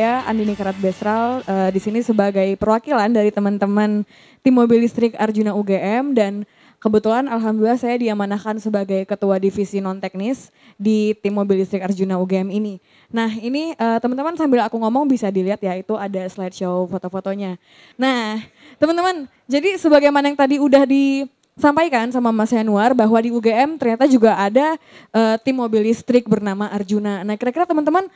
saya Andini Kerat Besral uh, eh, di sini sebagai perwakilan dari teman-teman tim mobil listrik Arjuna UGM dan kebetulan alhamdulillah saya diamanahkan sebagai ketua divisi non teknis di tim mobil listrik Arjuna UGM ini. Nah ini uh, teman-teman sambil aku ngomong bisa dilihat ya itu ada slideshow foto-fotonya. Nah teman-teman jadi sebagaimana yang tadi udah di sampaikan sama Mas Yanuar bahwa di UGM ternyata juga ada uh, tim mobil listrik bernama Arjuna. Nah, kira-kira teman-teman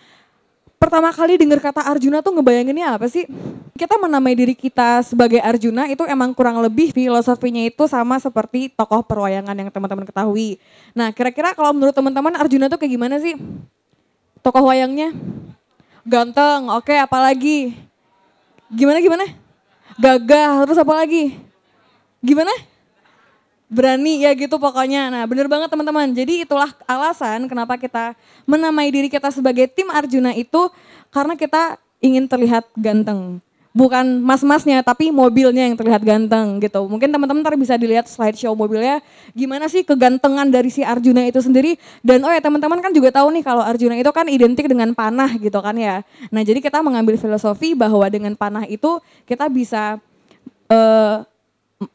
pertama kali dengar kata Arjuna tuh ngebayanginnya apa sih? Kita menamai diri kita sebagai Arjuna itu emang kurang lebih filosofinya itu sama seperti tokoh perwayangan yang teman-teman ketahui. Nah, kira-kira kalau menurut teman-teman Arjuna tuh kayak gimana sih? Tokoh wayangnya? Ganteng, oke okay, apalagi? Gimana gimana? Gagah, terus apalagi? lagi? Gimana? berani ya gitu pokoknya. Nah bener banget teman-teman. Jadi itulah alasan kenapa kita menamai diri kita sebagai tim Arjuna itu karena kita ingin terlihat ganteng. Bukan mas-masnya tapi mobilnya yang terlihat ganteng gitu. Mungkin teman-teman ntar bisa dilihat slideshow mobilnya gimana sih kegantengan dari si Arjuna itu sendiri. Dan oh ya teman-teman kan juga tahu nih kalau Arjuna itu kan identik dengan panah gitu kan ya. Nah jadi kita mengambil filosofi bahwa dengan panah itu kita bisa uh,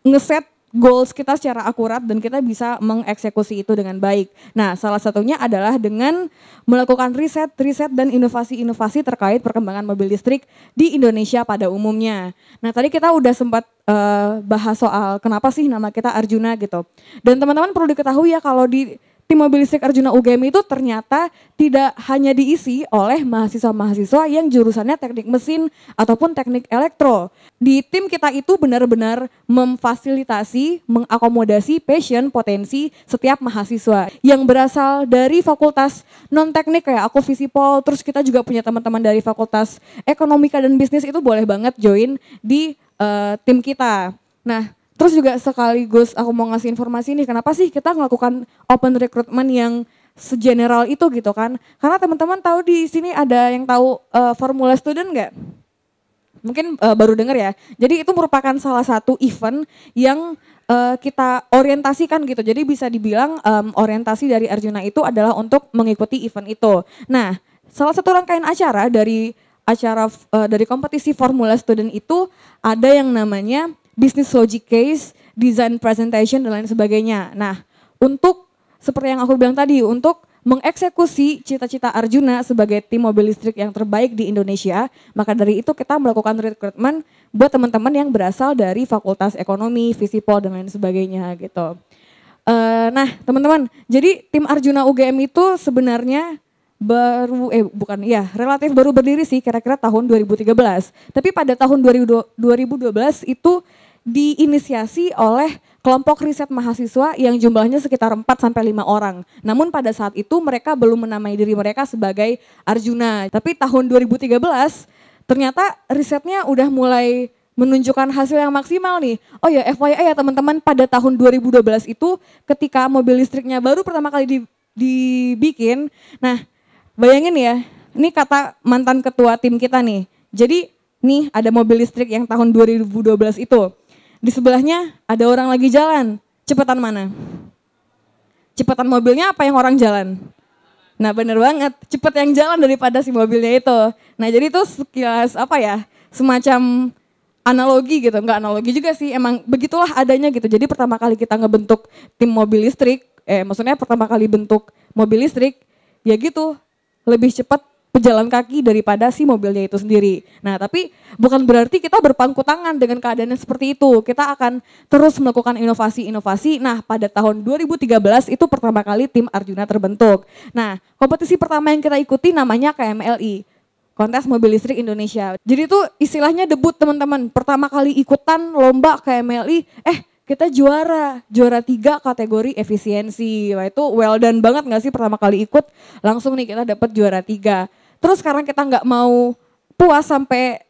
ngeset goals kita secara akurat dan kita bisa mengeksekusi itu dengan baik. Nah, salah satunya adalah dengan melakukan riset, riset dan inovasi-inovasi terkait perkembangan mobil listrik di Indonesia pada umumnya. Nah, tadi kita udah sempat uh, bahas soal kenapa sih nama kita Arjuna gitu. Dan teman-teman perlu diketahui ya kalau di Tim mobil listrik Arjuna UGM itu ternyata tidak hanya diisi oleh mahasiswa-mahasiswa yang jurusannya teknik mesin ataupun teknik elektro. Di tim kita itu benar-benar memfasilitasi, mengakomodasi passion, potensi setiap mahasiswa yang berasal dari fakultas non-teknik kayak aku Visipol, terus kita juga punya teman-teman dari fakultas ekonomika dan bisnis itu boleh banget join di uh, tim kita. Nah, terus juga sekaligus aku mau ngasih informasi nih kenapa sih kita melakukan open recruitment yang segeneral itu gitu kan karena teman-teman tahu di sini ada yang tahu uh, formula student nggak mungkin uh, baru dengar ya jadi itu merupakan salah satu event yang uh, kita orientasikan gitu jadi bisa dibilang um, orientasi dari Arjuna itu adalah untuk mengikuti event itu nah salah satu rangkaian acara dari acara uh, dari kompetisi formula student itu ada yang namanya bisnis logic case, design presentation dan lain sebagainya. Nah, untuk seperti yang aku bilang tadi, untuk mengeksekusi cita-cita Arjuna sebagai tim mobil listrik yang terbaik di Indonesia, maka dari itu kita melakukan rekrutmen buat teman-teman yang berasal dari Fakultas Ekonomi, Visipol dan lain sebagainya gitu. Uh, nah, teman-teman, jadi tim Arjuna UGM itu sebenarnya baru eh bukan ya relatif baru berdiri sih kira-kira tahun 2013. Tapi pada tahun 2012 itu diinisiasi oleh kelompok riset mahasiswa yang jumlahnya sekitar 4 sampai 5 orang. Namun pada saat itu mereka belum menamai diri mereka sebagai Arjuna. Tapi tahun 2013 ternyata risetnya udah mulai menunjukkan hasil yang maksimal nih. Oh ya FYI ya teman-teman pada tahun 2012 itu ketika mobil listriknya baru pertama kali dibikin. Nah bayangin ya ini kata mantan ketua tim kita nih. Jadi nih ada mobil listrik yang tahun 2012 itu. Di sebelahnya ada orang lagi jalan. Cepetan mana? Cepetan mobilnya apa yang orang jalan? Nah bener banget, cepet yang jalan daripada si mobilnya itu. Nah jadi itu sekilas apa ya, semacam analogi gitu, nggak analogi juga sih, emang begitulah adanya gitu. Jadi pertama kali kita ngebentuk tim mobil listrik, eh maksudnya pertama kali bentuk mobil listrik, ya gitu, lebih cepat pejalan kaki daripada si mobilnya itu sendiri. Nah, tapi bukan berarti kita berpangku tangan dengan keadaan yang seperti itu. Kita akan terus melakukan inovasi-inovasi. Nah, pada tahun 2013 itu pertama kali tim Arjuna terbentuk. Nah, kompetisi pertama yang kita ikuti namanya KMLI, Kontes Mobil Listrik Indonesia. Jadi itu istilahnya debut teman-teman. Pertama kali ikutan lomba KMLI, eh kita juara juara tiga kategori efisiensi Wah, itu well done banget nggak sih pertama kali ikut langsung nih kita dapat juara tiga terus sekarang kita nggak mau puas sampai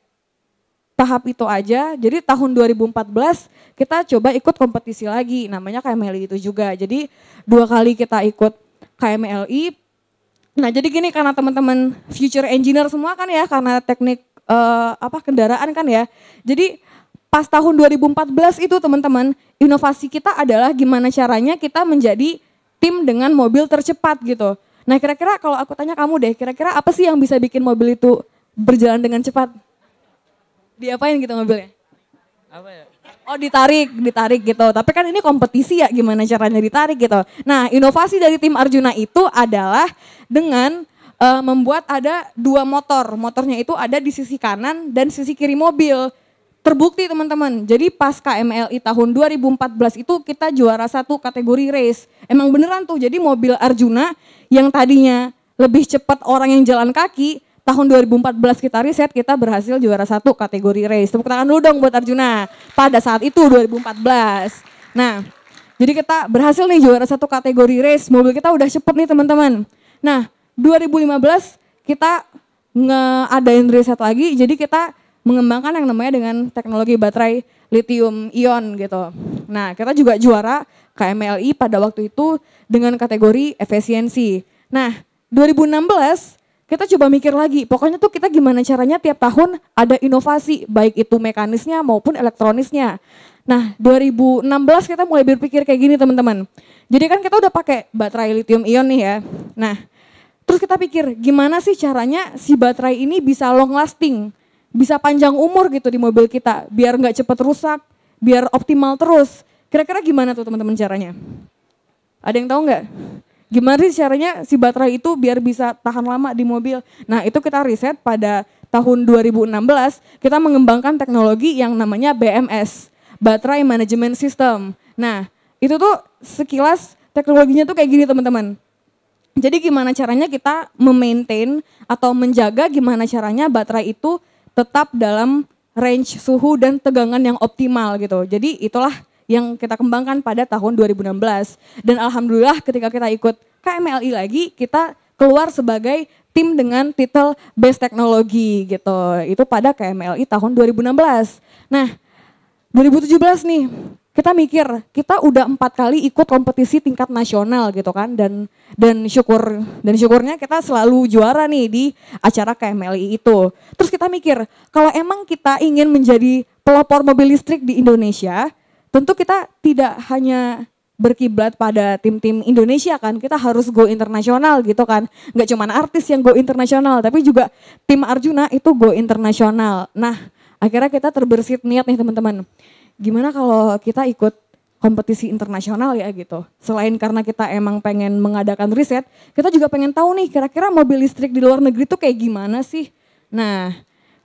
tahap itu aja jadi tahun 2014 kita coba ikut kompetisi lagi namanya KMLI itu juga jadi dua kali kita ikut KMLI nah jadi gini karena teman-teman future engineer semua kan ya karena teknik uh, apa kendaraan kan ya jadi pas tahun 2014 itu teman-teman, inovasi kita adalah gimana caranya kita menjadi tim dengan mobil tercepat gitu. Nah kira-kira kalau aku tanya kamu deh, kira-kira apa sih yang bisa bikin mobil itu berjalan dengan cepat? Diapain gitu mobilnya? Apa ya? Oh ditarik, ditarik gitu. Tapi kan ini kompetisi ya gimana caranya ditarik gitu. Nah inovasi dari tim Arjuna itu adalah dengan uh, membuat ada dua motor. Motornya itu ada di sisi kanan dan sisi kiri mobil. Terbukti teman-teman, jadi pas KMLI tahun 2014 itu kita juara satu kategori race. Emang beneran tuh, jadi mobil Arjuna yang tadinya lebih cepat orang yang jalan kaki, tahun 2014 kita riset, kita berhasil juara satu kategori race. Tepuk tangan dulu dong buat Arjuna, pada saat itu 2014. Nah, jadi kita berhasil nih juara satu kategori race, mobil kita udah cepet nih teman-teman. Nah, 2015 kita ngeadain riset lagi, jadi kita mengembangkan yang namanya dengan teknologi baterai lithium ion gitu. Nah, kita juga juara KMLI pada waktu itu dengan kategori efisiensi. Nah, 2016 kita coba mikir lagi, pokoknya tuh kita gimana caranya tiap tahun ada inovasi, baik itu mekanisnya maupun elektronisnya. Nah, 2016 kita mulai berpikir kayak gini teman-teman. Jadi kan kita udah pakai baterai lithium ion nih ya. Nah, terus kita pikir gimana sih caranya si baterai ini bisa long lasting, bisa panjang umur gitu di mobil kita, biar nggak cepat rusak, biar optimal terus. Kira-kira gimana tuh teman-teman caranya? Ada yang tahu nggak? Gimana sih caranya si baterai itu biar bisa tahan lama di mobil? Nah itu kita riset pada tahun 2016, kita mengembangkan teknologi yang namanya BMS, Baterai Management System. Nah itu tuh sekilas teknologinya tuh kayak gini teman-teman. Jadi gimana caranya kita memaintain atau menjaga gimana caranya baterai itu tetap dalam range suhu dan tegangan yang optimal gitu. Jadi itulah yang kita kembangkan pada tahun 2016. Dan alhamdulillah ketika kita ikut KMLI lagi, kita keluar sebagai tim dengan titel Best Teknologi gitu. Itu pada KMLI tahun 2016. Nah, 2017 nih, kita mikir kita udah empat kali ikut kompetisi tingkat nasional gitu kan dan dan syukur dan syukurnya kita selalu juara nih di acara KMLI itu. Terus kita mikir kalau emang kita ingin menjadi pelopor mobil listrik di Indonesia, tentu kita tidak hanya berkiblat pada tim-tim Indonesia kan kita harus go internasional gitu kan nggak cuma artis yang go internasional tapi juga tim Arjuna itu go internasional nah akhirnya kita terbersit niat nih teman-teman gimana kalau kita ikut kompetisi internasional ya gitu. Selain karena kita emang pengen mengadakan riset, kita juga pengen tahu nih kira-kira mobil listrik di luar negeri tuh kayak gimana sih. Nah,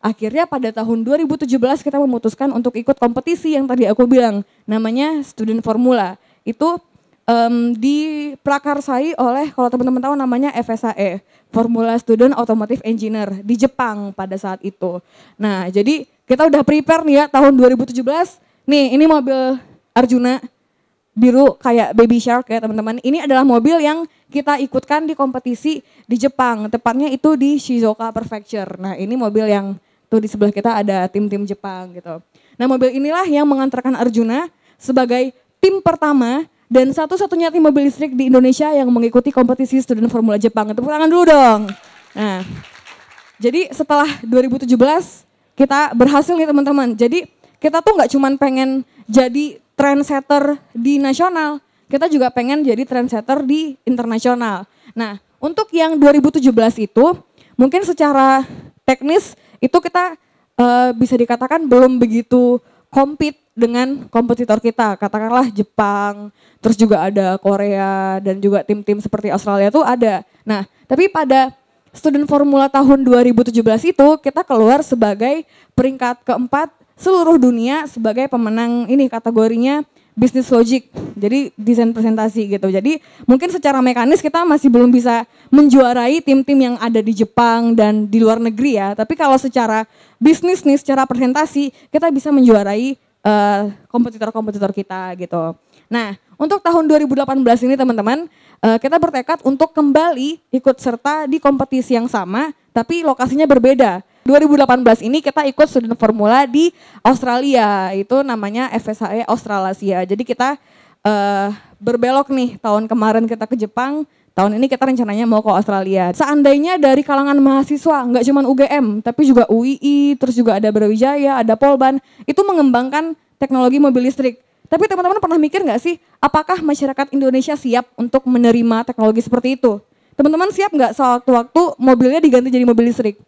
akhirnya pada tahun 2017 kita memutuskan untuk ikut kompetisi yang tadi aku bilang, namanya Student Formula. Itu um, diprakarsai oleh kalau teman-teman tahu namanya FSAE, Formula Student Automotive Engineer di Jepang pada saat itu. Nah, jadi kita udah prepare nih ya tahun 2017 Nih, ini mobil Arjuna biru kayak baby shark ya teman-teman. Ini adalah mobil yang kita ikutkan di kompetisi di Jepang, tepatnya itu di Shizuoka Prefecture. Nah ini mobil yang tuh di sebelah kita ada tim-tim Jepang gitu. Nah mobil inilah yang mengantarkan Arjuna sebagai tim pertama dan satu-satunya tim mobil listrik di Indonesia yang mengikuti kompetisi student Formula Jepang. Tepuk tangan dulu dong. Nah, jadi setelah 2017 kita berhasil nih teman-teman. Jadi kita tuh nggak cuman pengen jadi trendsetter di nasional, kita juga pengen jadi trendsetter di internasional. Nah, untuk yang 2017 itu mungkin secara teknis itu kita uh, bisa dikatakan belum begitu compete dengan kompetitor kita, katakanlah Jepang, terus juga ada Korea dan juga tim-tim seperti Australia tuh ada. Nah, tapi pada student formula tahun 2017 itu kita keluar sebagai peringkat keempat seluruh dunia sebagai pemenang ini kategorinya bisnis logik Jadi desain presentasi gitu. Jadi mungkin secara mekanis kita masih belum bisa menjuarai tim-tim yang ada di Jepang dan di luar negeri ya. Tapi kalau secara bisnis nih, secara presentasi kita bisa menjuarai kompetitor eh, kompetitor-kompetitor kita gitu. Nah, untuk tahun 2018 ini teman-teman, uh, kita bertekad untuk kembali ikut serta di kompetisi yang sama tapi lokasinya berbeda 2018 ini kita ikut student formula di Australia. Itu namanya FSHE Australasia. Jadi kita uh, berbelok nih tahun kemarin kita ke Jepang, tahun ini kita rencananya mau ke Australia. Seandainya dari kalangan mahasiswa, nggak cuma UGM, tapi juga UII, terus juga ada Brawijaya, ada Polban, itu mengembangkan teknologi mobil listrik. Tapi teman-teman pernah mikir nggak sih, apakah masyarakat Indonesia siap untuk menerima teknologi seperti itu? Teman-teman siap nggak sewaktu-waktu mobilnya diganti jadi mobil listrik?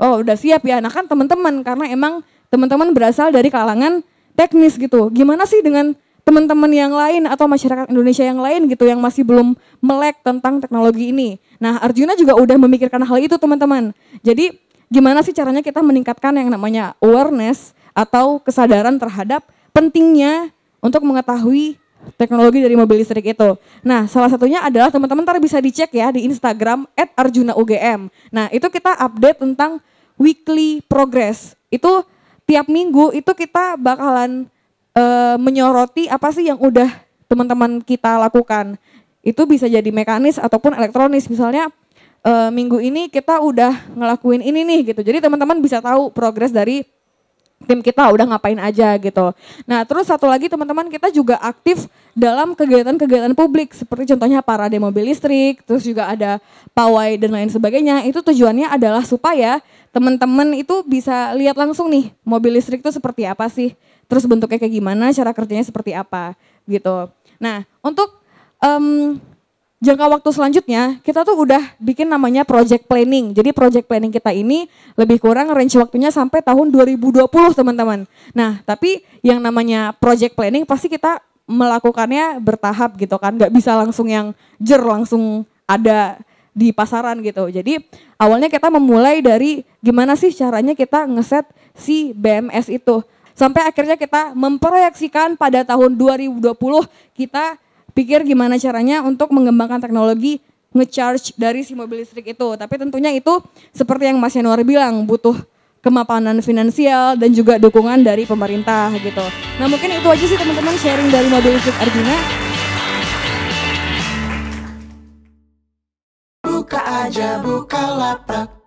oh udah siap ya. Nah kan teman-teman karena emang teman-teman berasal dari kalangan teknis gitu. Gimana sih dengan teman-teman yang lain atau masyarakat Indonesia yang lain gitu yang masih belum melek tentang teknologi ini. Nah, Arjuna juga udah memikirkan hal itu, teman-teman. Jadi, gimana sih caranya kita meningkatkan yang namanya awareness atau kesadaran terhadap pentingnya untuk mengetahui teknologi dari mobil listrik itu. Nah, salah satunya adalah teman-teman tar bisa dicek ya di Instagram @arjunaugm. Nah, itu kita update tentang weekly progress. Itu tiap minggu itu kita bakalan e, menyoroti apa sih yang udah teman-teman kita lakukan. Itu bisa jadi mekanis ataupun elektronis. Misalnya e, minggu ini kita udah ngelakuin ini nih gitu. Jadi teman-teman bisa tahu progres dari tim kita udah ngapain aja gitu. Nah terus satu lagi teman-teman kita juga aktif dalam kegiatan-kegiatan publik seperti contohnya parade mobil listrik, terus juga ada pawai dan lain sebagainya. Itu tujuannya adalah supaya teman-teman itu bisa lihat langsung nih mobil listrik itu seperti apa sih, terus bentuknya kayak gimana, cara kerjanya seperti apa gitu. Nah untuk um, jangka waktu selanjutnya kita tuh udah bikin namanya project planning. Jadi project planning kita ini lebih kurang range waktunya sampai tahun 2020 teman-teman. Nah tapi yang namanya project planning pasti kita melakukannya bertahap gitu kan. Gak bisa langsung yang jer langsung ada di pasaran gitu. Jadi awalnya kita memulai dari gimana sih caranya kita ngeset si BMS itu. Sampai akhirnya kita memproyeksikan pada tahun 2020 kita pikir gimana caranya untuk mengembangkan teknologi ngecharge dari si mobil listrik itu. Tapi tentunya itu seperti yang Mas Yanuar bilang, butuh kemapanan finansial dan juga dukungan dari pemerintah gitu. Nah mungkin itu aja sih teman-teman sharing dari mobil listrik Arjuna. Buka aja, buka lapak.